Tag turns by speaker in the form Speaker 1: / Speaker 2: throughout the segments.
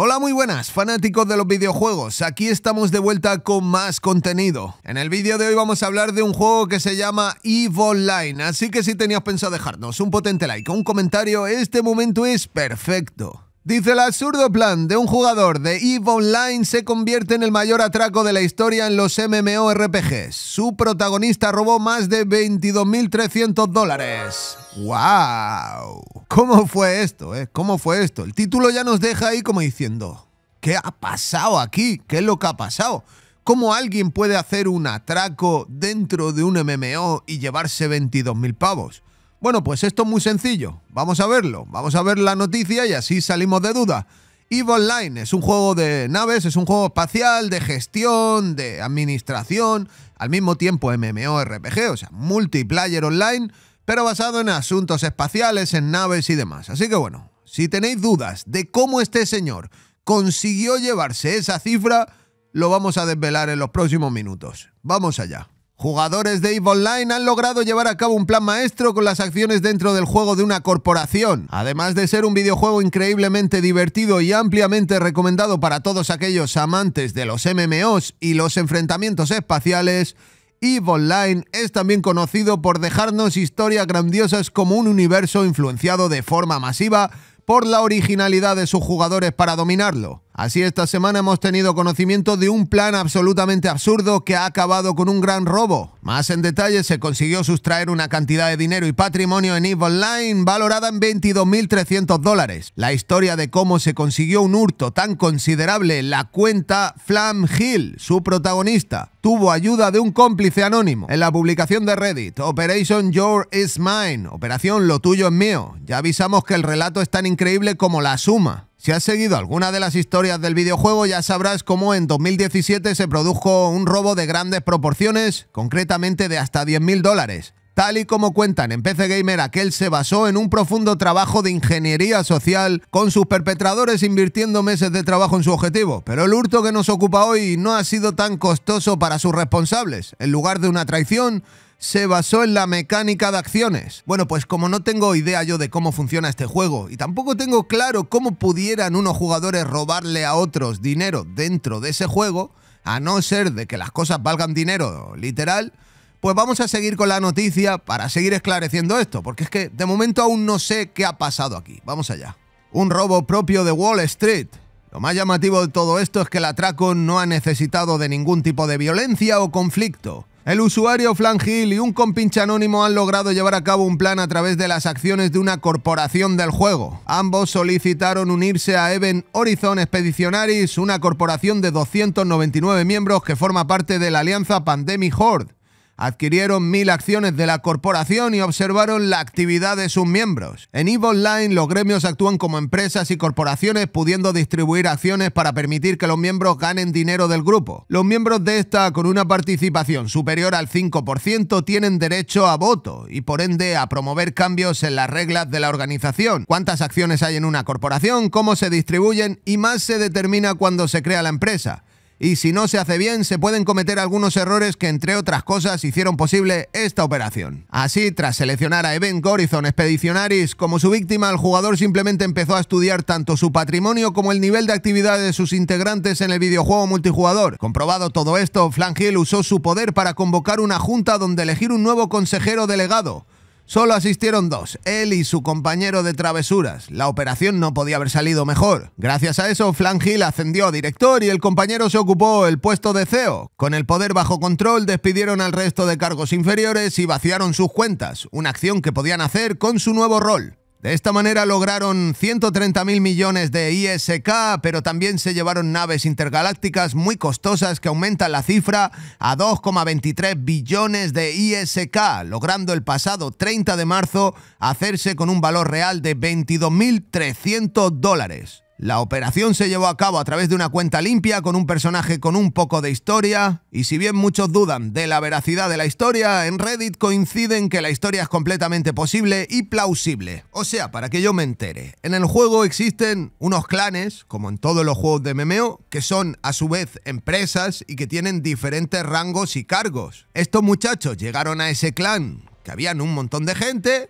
Speaker 1: Hola muy buenas fanáticos de los videojuegos, aquí estamos de vuelta con más contenido. En el vídeo de hoy vamos a hablar de un juego que se llama Evil Online, así que si tenías pensado dejarnos un potente like o un comentario, este momento es perfecto. Dice el absurdo plan de un jugador de EVE Online se convierte en el mayor atraco de la historia en los MMORPGs. Su protagonista robó más de 22.300 dólares. ¡Wow! ¿Cómo fue esto, eh? ¿Cómo fue esto? El título ya nos deja ahí como diciendo, ¿qué ha pasado aquí? ¿Qué es lo que ha pasado? ¿Cómo alguien puede hacer un atraco dentro de un MMO y llevarse 22.000 pavos? Bueno, pues esto es muy sencillo. Vamos a verlo. Vamos a ver la noticia y así salimos de duda. EVE Online es un juego de naves, es un juego espacial, de gestión, de administración, al mismo tiempo MMORPG, o sea, multiplayer online, pero basado en asuntos espaciales, en naves y demás. Así que bueno, si tenéis dudas de cómo este señor consiguió llevarse esa cifra, lo vamos a desvelar en los próximos minutos. Vamos allá. Jugadores de EVE Online han logrado llevar a cabo un plan maestro con las acciones dentro del juego de una corporación. Además de ser un videojuego increíblemente divertido y ampliamente recomendado para todos aquellos amantes de los MMOs y los enfrentamientos espaciales, EVE Online es también conocido por dejarnos historias grandiosas como un universo influenciado de forma masiva por la originalidad de sus jugadores para dominarlo. Así esta semana hemos tenido conocimiento de un plan absolutamente absurdo que ha acabado con un gran robo. Más en detalle, se consiguió sustraer una cantidad de dinero y patrimonio en EVE Online valorada en 22.300 dólares. La historia de cómo se consiguió un hurto tan considerable la cuenta Flam Hill, su protagonista. Tuvo ayuda de un cómplice anónimo. En la publicación de Reddit, Operation Your is Mine, Operación Lo Tuyo es Mío. Ya avisamos que el relato es tan increíble como la suma. Si has seguido alguna de las historias del videojuego ya sabrás cómo en 2017 se produjo un robo de grandes proporciones, concretamente de hasta 10.000 dólares. Tal y como cuentan en PC Gamer, aquel se basó en un profundo trabajo de ingeniería social, con sus perpetradores invirtiendo meses de trabajo en su objetivo. Pero el hurto que nos ocupa hoy no ha sido tan costoso para sus responsables. En lugar de una traición, se basó en la mecánica de acciones. Bueno, pues como no tengo idea yo de cómo funciona este juego y tampoco tengo claro cómo pudieran unos jugadores robarle a otros dinero dentro de ese juego, a no ser de que las cosas valgan dinero literal, pues vamos a seguir con la noticia para seguir esclareciendo esto, porque es que de momento aún no sé qué ha pasado aquí. Vamos allá. Un robo propio de Wall Street. Lo más llamativo de todo esto es que el atraco no ha necesitado de ningún tipo de violencia o conflicto. El usuario Flangil y un compinche anónimo han logrado llevar a cabo un plan a través de las acciones de una corporación del juego. Ambos solicitaron unirse a Even Horizon Expeditionaries, una corporación de 299 miembros que forma parte de la alianza Pandemic Horde adquirieron mil acciones de la corporación y observaron la actividad de sus miembros. En Evo Online, los gremios actúan como empresas y corporaciones pudiendo distribuir acciones para permitir que los miembros ganen dinero del grupo. Los miembros de esta, con una participación superior al 5%, tienen derecho a voto y por ende a promover cambios en las reglas de la organización. ¿Cuántas acciones hay en una corporación? ¿Cómo se distribuyen? Y más se determina cuando se crea la empresa y si no se hace bien se pueden cometer algunos errores que entre otras cosas hicieron posible esta operación. Así, tras seleccionar a Event Horizon Expedicionaris como su víctima, el jugador simplemente empezó a estudiar tanto su patrimonio como el nivel de actividad de sus integrantes en el videojuego multijugador. Comprobado todo esto, Flangiel usó su poder para convocar una junta donde elegir un nuevo consejero delegado. Solo asistieron dos, él y su compañero de travesuras. La operación no podía haber salido mejor. Gracias a eso, Flan ascendió a director y el compañero se ocupó el puesto de CEO. Con el poder bajo control, despidieron al resto de cargos inferiores y vaciaron sus cuentas, una acción que podían hacer con su nuevo rol. De esta manera lograron 130.000 millones de ISK, pero también se llevaron naves intergalácticas muy costosas que aumentan la cifra a 2,23 billones de ISK, logrando el pasado 30 de marzo hacerse con un valor real de 22.300 dólares. La operación se llevó a cabo a través de una cuenta limpia con un personaje con un poco de historia, y si bien muchos dudan de la veracidad de la historia, en Reddit coinciden que la historia es completamente posible y plausible. O sea, para que yo me entere, en el juego existen unos clanes, como en todos los juegos de memeo, que son a su vez empresas y que tienen diferentes rangos y cargos. Estos muchachos llegaron a ese clan, que habían un montón de gente,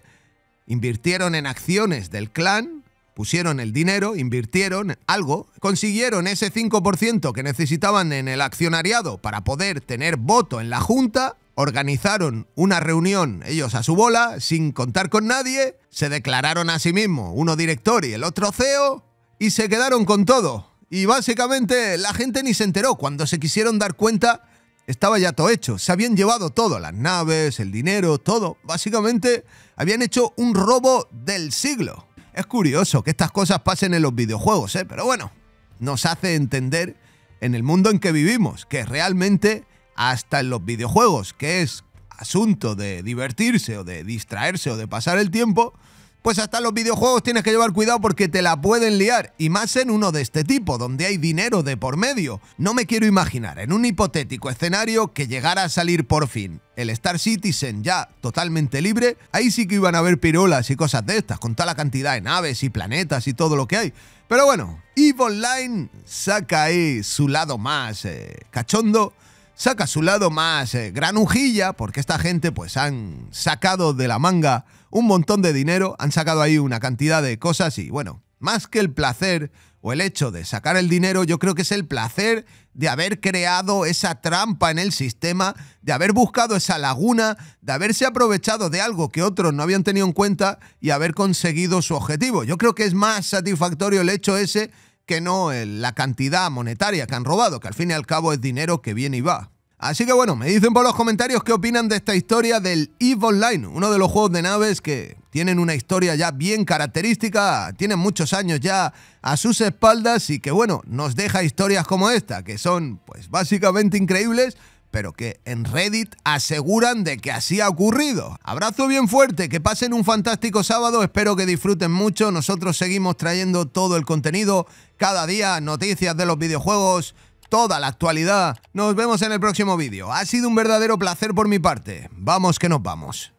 Speaker 1: invirtieron en acciones del clan, pusieron el dinero, invirtieron algo, consiguieron ese 5% que necesitaban en el accionariado para poder tener voto en la Junta, organizaron una reunión ellos a su bola, sin contar con nadie, se declararon a sí mismos, uno director y el otro CEO, y se quedaron con todo. Y básicamente la gente ni se enteró, cuando se quisieron dar cuenta estaba ya todo hecho, se habían llevado todo, las naves, el dinero, todo, básicamente habían hecho un robo del siglo. Es curioso que estas cosas pasen en los videojuegos, ¿eh? pero bueno, nos hace entender en el mundo en que vivimos, que realmente hasta en los videojuegos, que es asunto de divertirse o de distraerse o de pasar el tiempo, pues hasta los videojuegos tienes que llevar cuidado porque te la pueden liar, y más en uno de este tipo, donde hay dinero de por medio. No me quiero imaginar en un hipotético escenario que llegara a salir por fin el Star Citizen ya totalmente libre, ahí sí que iban a haber pirolas y cosas de estas, con toda la cantidad de naves y planetas y todo lo que hay. Pero bueno, EVE Online saca ahí su lado más eh, cachondo saca su lado más eh, granujilla, porque esta gente pues han sacado de la manga un montón de dinero, han sacado ahí una cantidad de cosas y bueno, más que el placer o el hecho de sacar el dinero, yo creo que es el placer de haber creado esa trampa en el sistema, de haber buscado esa laguna, de haberse aprovechado de algo que otros no habían tenido en cuenta y haber conseguido su objetivo. Yo creo que es más satisfactorio el hecho ese que no la cantidad monetaria que han robado, que al fin y al cabo es dinero que viene y va. Así que bueno, me dicen por los comentarios qué opinan de esta historia del EVE Online, uno de los juegos de naves que tienen una historia ya bien característica, tienen muchos años ya a sus espaldas y que bueno, nos deja historias como esta, que son pues básicamente increíbles, pero que en Reddit aseguran de que así ha ocurrido. Abrazo bien fuerte, que pasen un fantástico sábado, espero que disfruten mucho, nosotros seguimos trayendo todo el contenido, cada día noticias de los videojuegos, toda la actualidad. Nos vemos en el próximo vídeo, ha sido un verdadero placer por mi parte, vamos que nos vamos.